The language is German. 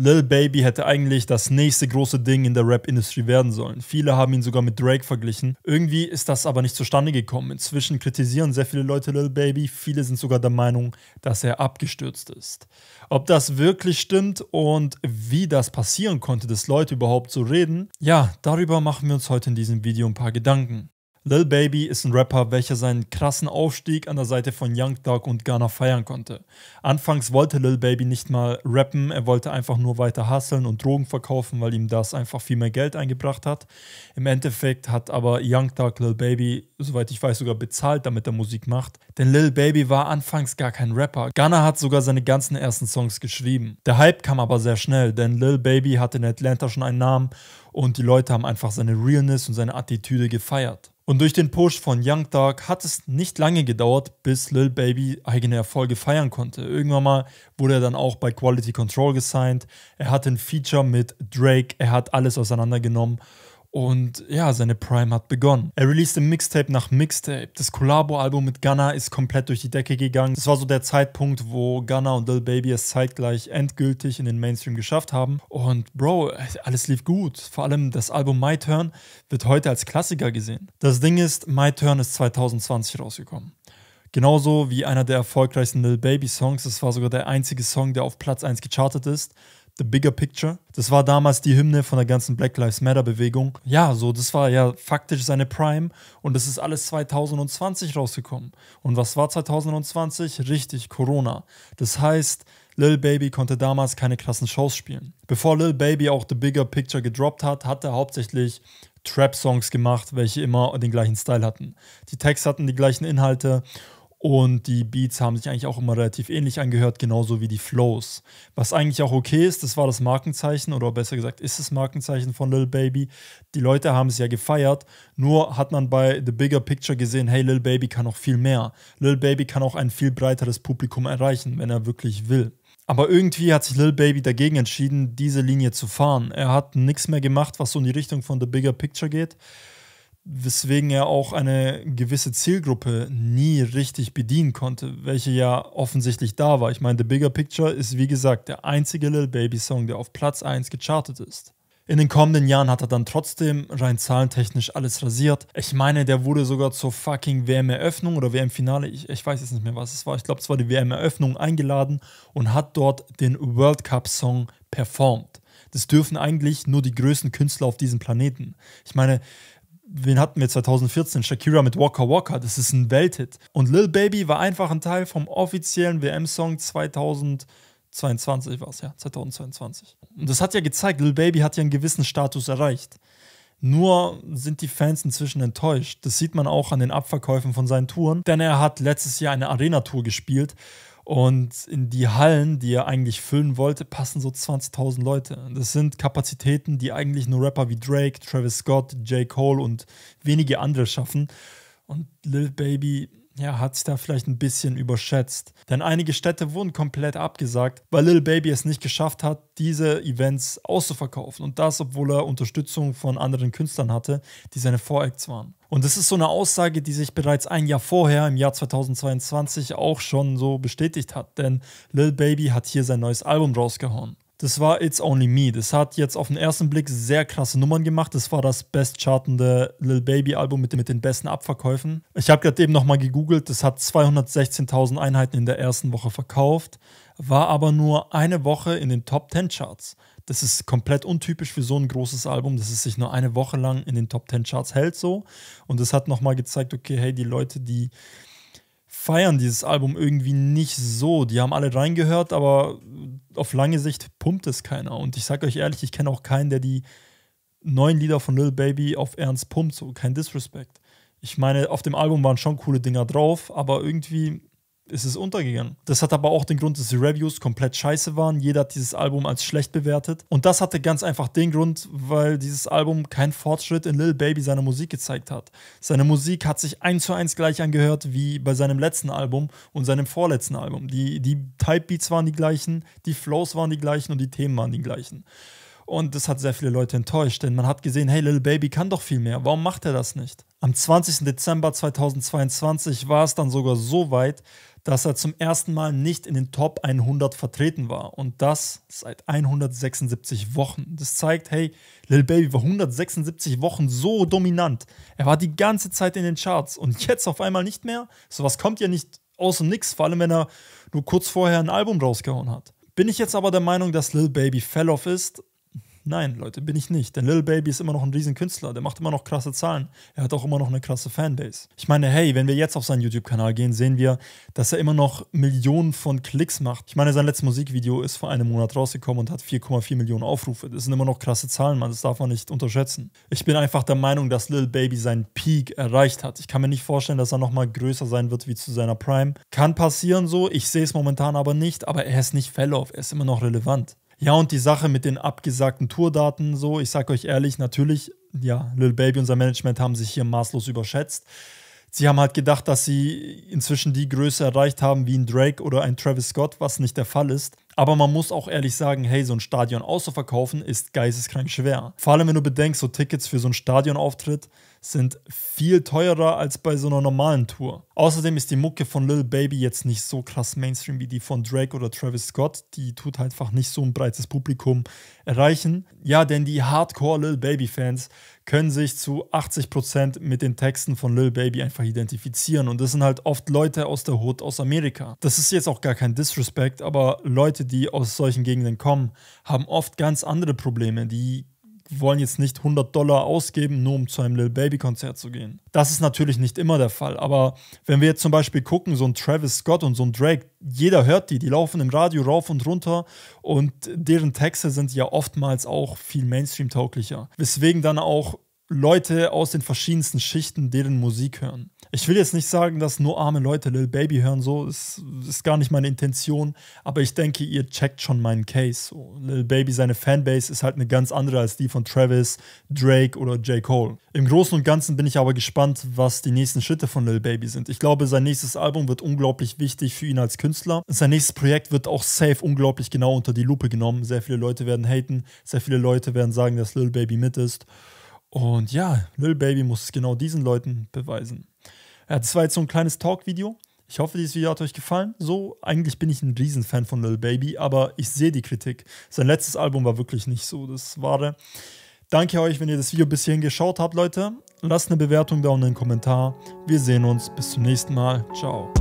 Lil Baby hätte eigentlich das nächste große Ding in der Rap-Industrie werden sollen. Viele haben ihn sogar mit Drake verglichen. Irgendwie ist das aber nicht zustande gekommen. Inzwischen kritisieren sehr viele Leute Lil Baby. Viele sind sogar der Meinung, dass er abgestürzt ist. Ob das wirklich stimmt und wie das passieren konnte, dass Leute überhaupt so reden, ja, darüber machen wir uns heute in diesem Video ein paar Gedanken. Lil Baby ist ein Rapper, welcher seinen krassen Aufstieg an der Seite von Young Thug und Ghana feiern konnte. Anfangs wollte Lil Baby nicht mal rappen, er wollte einfach nur weiter hustlen und Drogen verkaufen, weil ihm das einfach viel mehr Geld eingebracht hat. Im Endeffekt hat aber Young Thug Lil Baby, soweit ich weiß, sogar bezahlt, damit er Musik macht. Denn Lil Baby war anfangs gar kein Rapper. Ghana hat sogar seine ganzen ersten Songs geschrieben. Der Hype kam aber sehr schnell, denn Lil Baby hatte in Atlanta schon einen Namen und die Leute haben einfach seine Realness und seine Attitüde gefeiert. Und durch den Push von Young Dark hat es nicht lange gedauert, bis Lil Baby eigene Erfolge feiern konnte. Irgendwann mal wurde er dann auch bei Quality Control gesigned. Er hatte ein Feature mit Drake, er hat alles auseinandergenommen und ja, seine Prime hat begonnen. Er releaste Mixtape nach Mixtape. Das Collabo-Album mit Gunna ist komplett durch die Decke gegangen. Das war so der Zeitpunkt, wo Gunna und Lil Baby es zeitgleich endgültig in den Mainstream geschafft haben. Und Bro, alles lief gut. Vor allem das Album My Turn wird heute als Klassiker gesehen. Das Ding ist, My Turn ist 2020 rausgekommen. Genauso wie einer der erfolgreichsten Lil Baby Songs. Das war sogar der einzige Song, der auf Platz 1 gechartet ist. The Bigger Picture. Das war damals die Hymne von der ganzen Black Lives Matter Bewegung. Ja, so, das war ja faktisch seine Prime und das ist alles 2020 rausgekommen. Und was war 2020? Richtig, Corona. Das heißt, Lil Baby konnte damals keine krassen Shows spielen. Bevor Lil Baby auch The Bigger Picture gedroppt hat, hat er hauptsächlich Trap-Songs gemacht, welche immer den gleichen Style hatten. Die Texte hatten die gleichen Inhalte und die Beats haben sich eigentlich auch immer relativ ähnlich angehört, genauso wie die Flows. Was eigentlich auch okay ist, das war das Markenzeichen, oder besser gesagt, ist das Markenzeichen von Lil Baby. Die Leute haben es ja gefeiert, nur hat man bei The Bigger Picture gesehen, hey, Lil Baby kann noch viel mehr. Lil Baby kann auch ein viel breiteres Publikum erreichen, wenn er wirklich will. Aber irgendwie hat sich Lil Baby dagegen entschieden, diese Linie zu fahren. Er hat nichts mehr gemacht, was so in die Richtung von The Bigger Picture geht weswegen er auch eine gewisse Zielgruppe nie richtig bedienen konnte, welche ja offensichtlich da war. Ich meine, The Bigger Picture ist wie gesagt der einzige Lil Baby Song, der auf Platz 1 gechartet ist. In den kommenden Jahren hat er dann trotzdem rein zahlentechnisch alles rasiert. Ich meine, der wurde sogar zur fucking WM-Eröffnung oder WM-Finale, ich, ich, weiß jetzt nicht mehr, was es war. Ich glaube, es war die WM-Eröffnung eingeladen und hat dort den World Cup-Song performt. Das dürfen eigentlich nur die größten Künstler auf diesem Planeten. Ich meine, wen hatten wir 2014? Shakira mit Walker Walker, das ist ein Welthit. Und Lil Baby war einfach ein Teil vom offiziellen WM-Song 2022 war es, ja, 2022. Und das hat ja gezeigt, Lil Baby hat ja einen gewissen Status erreicht. Nur sind die Fans inzwischen enttäuscht. Das sieht man auch an den Abverkäufen von seinen Touren, denn er hat letztes Jahr eine Arena-Tour gespielt und in die Hallen, die er eigentlich füllen wollte, passen so 20.000 Leute. Das sind Kapazitäten, die eigentlich nur Rapper wie Drake, Travis Scott, J. Cole und wenige andere schaffen. Und Lil Baby ja, hat sich da vielleicht ein bisschen überschätzt. Denn einige Städte wurden komplett abgesagt, weil Lil Baby es nicht geschafft hat, diese Events auszuverkaufen. Und das, obwohl er Unterstützung von anderen Künstlern hatte, die seine Voracts waren. Und das ist so eine Aussage, die sich bereits ein Jahr vorher, im Jahr 2022, auch schon so bestätigt hat. Denn Lil Baby hat hier sein neues Album rausgehauen das war It's Only Me. Das hat jetzt auf den ersten Blick sehr krasse Nummern gemacht. Das war das bestchartende Lil Baby Album mit, mit den besten Abverkäufen. Ich habe gerade eben nochmal gegoogelt. Das hat 216.000 Einheiten in der ersten Woche verkauft, war aber nur eine Woche in den Top 10 Charts. Das ist komplett untypisch für so ein großes Album, dass es sich nur eine Woche lang in den Top 10 Charts hält so. Und das hat nochmal gezeigt, okay, hey, die Leute, die feiern dieses Album irgendwie nicht so. Die haben alle reingehört, aber auf lange Sicht pumpt es keiner. Und ich sage euch ehrlich, ich kenne auch keinen, der die neuen Lieder von Lil Baby auf Ernst pumpt. So kein Disrespect. Ich meine, auf dem Album waren schon coole Dinger drauf, aber irgendwie ist es untergegangen. Das hat aber auch den Grund, dass die Reviews komplett scheiße waren. Jeder hat dieses Album als schlecht bewertet. Und das hatte ganz einfach den Grund, weil dieses Album keinen Fortschritt in Lil Baby seiner Musik gezeigt hat. Seine Musik hat sich eins zu eins gleich angehört wie bei seinem letzten Album und seinem vorletzten Album. Die, die Typebeats waren die gleichen, die Flows waren die gleichen und die Themen waren die gleichen. Und das hat sehr viele Leute enttäuscht, denn man hat gesehen, hey, Little Baby kann doch viel mehr. Warum macht er das nicht? Am 20. Dezember 2022 war es dann sogar so weit, dass er zum ersten Mal nicht in den Top 100 vertreten war. Und das seit 176 Wochen. Das zeigt, hey, Lil Baby war 176 Wochen so dominant. Er war die ganze Zeit in den Charts und jetzt auf einmal nicht mehr. Sowas kommt ja nicht aus dem Nix, vor allem wenn er nur kurz vorher ein Album rausgehauen hat. Bin ich jetzt aber der Meinung, dass Lil Baby Fell Off ist? Nein, Leute, bin ich nicht. Denn Lil Baby ist immer noch ein Riesenkünstler. Der macht immer noch krasse Zahlen. Er hat auch immer noch eine krasse Fanbase. Ich meine, hey, wenn wir jetzt auf seinen YouTube-Kanal gehen, sehen wir, dass er immer noch Millionen von Klicks macht. Ich meine, sein letztes Musikvideo ist vor einem Monat rausgekommen und hat 4,4 Millionen Aufrufe. Das sind immer noch krasse Zahlen, man. Das darf man nicht unterschätzen. Ich bin einfach der Meinung, dass Lil Baby seinen Peak erreicht hat. Ich kann mir nicht vorstellen, dass er nochmal größer sein wird wie zu seiner Prime. Kann passieren so. Ich sehe es momentan aber nicht. Aber er ist nicht fell off. Er ist immer noch relevant. Ja, und die Sache mit den abgesagten Tourdaten, so, ich sag euch ehrlich, natürlich, ja, Lil Baby und sein Management haben sich hier maßlos überschätzt. Sie haben halt gedacht, dass sie inzwischen die Größe erreicht haben wie ein Drake oder ein Travis Scott, was nicht der Fall ist. Aber man muss auch ehrlich sagen, hey, so ein Stadion auszuverkaufen ist geisteskrank schwer. Vor allem, wenn du bedenkst, so Tickets für so einen Stadionauftritt sind viel teurer als bei so einer normalen Tour. Außerdem ist die Mucke von Lil Baby jetzt nicht so krass Mainstream wie die von Drake oder Travis Scott. Die tut halt einfach nicht so ein breites Publikum erreichen. Ja, denn die Hardcore Lil Baby-Fans können sich zu 80% mit den Texten von Lil Baby einfach identifizieren. Und das sind halt oft Leute aus der Hood aus Amerika. Das ist jetzt auch gar kein Disrespect, aber Leute, die aus solchen Gegenden kommen, haben oft ganz andere Probleme. Die wollen jetzt nicht 100 Dollar ausgeben, nur um zu einem Lil Baby Konzert zu gehen. Das ist natürlich nicht immer der Fall, aber wenn wir jetzt zum Beispiel gucken, so ein Travis Scott und so ein Drake, jeder hört die, die laufen im Radio rauf und runter und deren Texte sind ja oftmals auch viel Mainstream-tauglicher. Weswegen dann auch Leute aus den verschiedensten Schichten deren Musik hören ich will jetzt nicht sagen, dass nur arme Leute Lil Baby hören, so ist, ist gar nicht meine Intention, aber ich denke, ihr checkt schon meinen Case. Lil Baby, seine Fanbase ist halt eine ganz andere als die von Travis, Drake oder J. Cole. Im Großen und Ganzen bin ich aber gespannt, was die nächsten Schritte von Lil Baby sind. Ich glaube, sein nächstes Album wird unglaublich wichtig für ihn als Künstler. Sein nächstes Projekt wird auch safe unglaublich genau unter die Lupe genommen. Sehr viele Leute werden haten, sehr viele Leute werden sagen, dass Lil Baby mit ist. Und ja, Lil Baby muss es genau diesen Leuten beweisen. Ja, äh, das war jetzt so ein kleines Talk-Video. Ich hoffe, dieses Video hat euch gefallen. So, eigentlich bin ich ein Riesenfan von Lil Baby, aber ich sehe die Kritik. Sein letztes Album war wirklich nicht so das Wahre. Danke euch, wenn ihr das Video bis hierhin geschaut habt, Leute. Lasst eine Bewertung da und einen Kommentar. Wir sehen uns. Bis zum nächsten Mal. Ciao.